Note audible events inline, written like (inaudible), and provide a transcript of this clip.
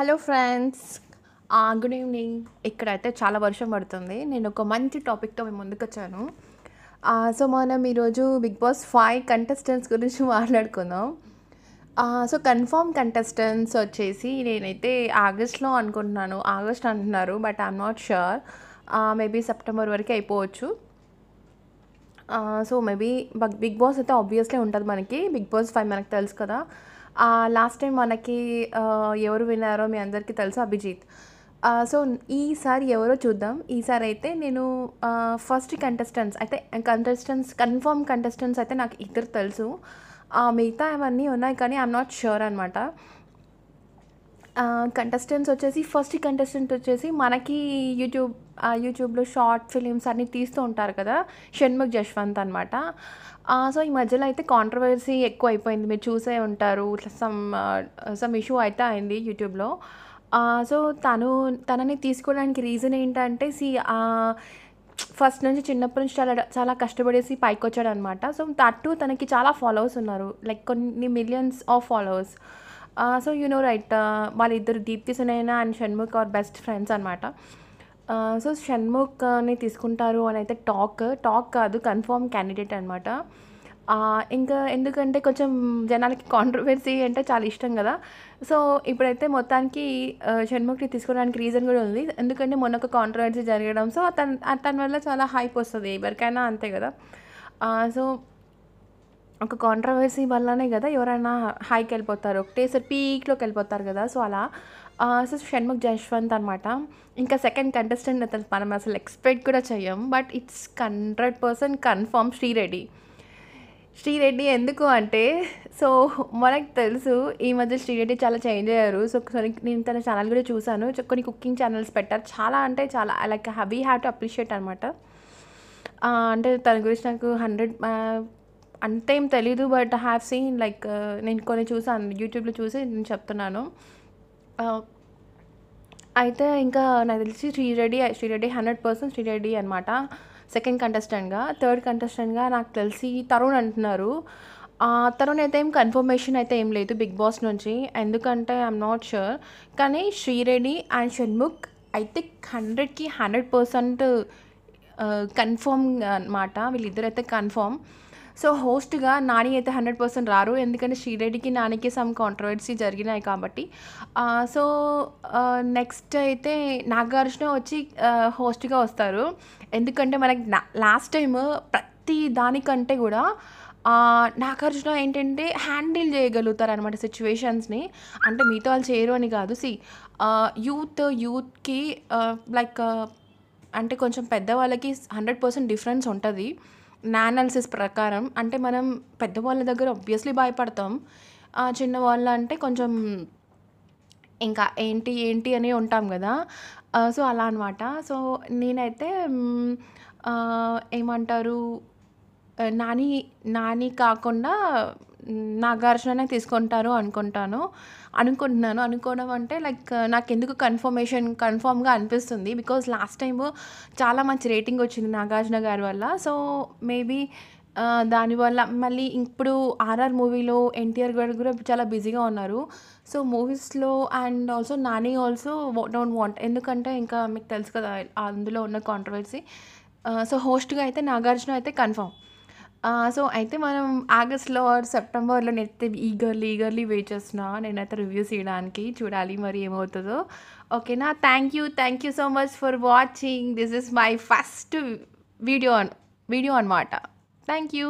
hello friends good evening ఇక్కడైతే చాలా వర్షం పడుతుంది నేను ఒక మంచి టాపిక్తో మేము ముందుకు వచ్చాను సో ah, మనం ఈరోజు బిగ్ బాస్ ఫైవ్ కంటెస్టెంట్స్ గురించి (laughs) మాట్లాడుకుందాం సో కన్ఫర్మ్ కంటెస్టెంట్స్ వచ్చేసి నేనైతే ఆగస్ట్లో అనుకుంటున్నాను ఆగస్ట్ అంటున్నారు but I'm not sure maybe September వరకు అయిపోవచ్చు సో మేబీ బిగ్ బాస్ అయితే ఆబ్వియస్లీ ఉంటుంది మనకి బిగ్ బాస్ ఫైవ్ మనకు తెలుసు కదా లాస్ట్ టైం మనకి ఎవరు విన్నారో మీ అందరికీ తెలుసు అభిజిత్ సో ఈసారి ఎవరో చూద్దాం ఈసారి అయితే నేను ఫస్ట్ కంటెస్టెంట్స్ అయితే కంటెస్టెంట్స్ కన్ఫర్మ్ కంటెస్టెంట్స్ అయితే నాకు ఇద్దరు తెలుసు మిగతా అవన్నీ ఉన్నాయి కానీ ఐఎమ్ నాట్ షూర్ అనమాట కంటెస్టెంట్స్ వచ్చేసి ఫస్ట్ కంటెస్టెంట్ వచ్చేసి మనకి యూట్యూబ్ యూట్యూబ్లో షార్ట్ ఫిలిమ్స్ అన్నీ తీస్తూ ఉంటారు కదా షణ్ముఖ్ జశ్వంత్ అనమాట సో ఈ మధ్యలో అయితే కాంట్రవర్సీ ఎక్కువ అయిపోయింది మీరు చూసే ఉంటారు ఇట్లా సమ్ సమ్ ఇష్యూ అయితే అయింది యూట్యూబ్లో సో తను తనని తీసుకోవడానికి రీజన్ ఏంటంటే సి ఫస్ట్ నుంచి చిన్నప్పటి నుంచి చాలా చాలా కష్టపడేసి పైకి వచ్చాడనమాట సో తట్టు తనకి చాలా ఫాలోవర్స్ ఉన్నారు లైక్ కొన్ని millions of followers so you know right వాళ్ళిద్దరు Deepthi Sunaina and Shanmukh are best friends అనమాట సో షణ్ముఖ్ని తీసుకుంటారు అని అయితే టాక్ టాక్ కాదు కన్ఫర్మ్ క్యాండిడేట్ అనమాట ఇంకా ఎందుకంటే కొంచెం జనాలకి కాంట్రవర్సీ అంటే చాలా ఇష్టం కదా సో ఇప్పుడైతే మొత్తానికి షణ్ముఖ్ని తీసుకోవడానికి రీజన్ కూడా ఉంది ఎందుకంటే మొన్న ఒక కాంట్రవర్సీ జరగడం సో అతను తన వల్ల చాలా హైప్ వస్తుంది ఎవరికైనా అంతే కదా సో ఒక కాంట్రవర్సీ వల్లనే కదా ఎవరైనా హైకి వెళ్ళిపోతారు ఒకటేసారి పీక్లోకి వెళ్ళిపోతారు కదా సో అలా సో షణ్ముఖ్ జశ్వంత్ అనమాట ఇంకా సెకండ్ కంటెస్టెంట్ అతను మనం అసలు ఎక్స్పెక్ట్ కూడా చేయం but it's hundred percent confirm Sri Reddy Sri Reddy ఎందుకు అంటే సో మనకు తెలుసు ఈ మధ్య శ్రీరెడ్డి చాలా చేంజ్ అయ్యారు సో నేను తన ఛానల్ కూడా చూశాను కొన్ని కుకింగ్ ఛానల్స్ పెట్టారు చాలా అంటే చాలా like we have to appreciate అనమాట అంటే తన గురించి నాకు హండ్రెడ్ ఏం తెలీదు బట్ హ్యావ్ సీన్ లైక్ నేను కొన్ని చూసాను యూట్యూబ్లో చూసి నేను చెప్తున్నాను అయితే ఇంకా నాకు తెలిసి శ్రీ శ్రీ శ్రీరెడ్డి హండ్రెడ్ పర్సెంట్ శ్రీ రెడ్డి అనమాట సెకండ్ కంటెస్టెంట్గా థర్డ్ కంటెస్టెంట్గా నాకు తెలిసి తరుణ్ అంటున్నారు తరుణ్ అయితే ఏం కన్ఫర్మేషన్ అయితే ఏం లేదు బిగ్ బాస్ నుంచి ఎందుకంటే ఐఎమ్ నాట్ షూర్ కానీ శ్రీరెడ్డి అండ్ షణ్ముఖ్ అయితే హండ్రెడ్కి హండ్రెడ్ పర్సెంట్ కన్ఫర్మ్ అనమాట వీళ్ళిద్దరైతే కన్ఫర్మ్ సో హోస్ట్గా నాని అయితే హండ్రెడ్ పర్సెంట్ రారు ఎందుకంటే శ్రీరెడ్డికి నానికి సమ్ కాంట్రవర్సీ జరిగినాయి కాబట్టి సో నెక్స్ట్ అయితే నాగార్జున వచ్చి హోస్ట్గా వస్తారు ఎందుకంటే మనకి లాస్ట్ టైం ప్రతి దానికంటే కూడా నాగార్జున ఏంటంటే హ్యాండిల్ చేయగలుగుతారు అనమాట సిచ్యువేషన్స్ని అంటే మిగతా వాళ్ళు చేయరు అని కాదు సి యూత్ యూత్కి లైక్ అంటే కొంచెం పెద్దవాళ్ళకి హండ్రెడ్ పర్సెంట్ డిఫరెన్స్ ఉంటుంది నా అనాలిసిస్ ప్రకారం అంటే మనం పెద్దవాళ్ళ దగ్గర ఆబ్వియస్లీ భయపడతాం చిన్నవాళ్ళ అంటే కొంచెం ఇంకా ఏంటి ఏంటి అని ఉంటాం కదా సో అలా అనమాట సో నేనైతే ఏమంటారు నాని నాని కాకుండా నాగార్జుననే తీసుకుంటారు అనుకుంటాను అనుకుంటున్నాను అనుకోవడం అంటే లైక్ నాకు ఎందుకు కన్ఫర్మేషన్ కన్ఫర్మ్గా అనిపిస్తుంది బికాజ్ లాస్ట్ టైము చాలా మంచి రేటింగ్ వచ్చింది నాగార్జున గారి వల్ల సో మేబీ దానివల్ల మళ్ళీ ఇప్పుడు ఆర్ఆర్ మూవీలో ఎన్టీఆర్ గారు కూడా చాలా బిజీగా ఉన్నారు సో మూవీస్లో and also Nani also don't want ఎందుకంటే ఇంకా మీకు తెలుసు కదా అందులో ఉన్న కాంట్రవర్సీ సో హోస్ట్గా అయితే నాగార్జున అయితే కన్ఫామ్ సో అయితే మనం ఆగస్ట్లో ఆర్ సెప్టెంబర్లో నేనైతే ఈగర్లీ ఈగర్లీ వెయిట్ చేస్తున్నా నేనైతే రివ్యూస్ ఇవ్వడానికి చూడాలి మరి ఏమవుతుందో ఓకేనా thank you thank you so much for watching this is my first video video అనమాట థ్యాంక్ యూ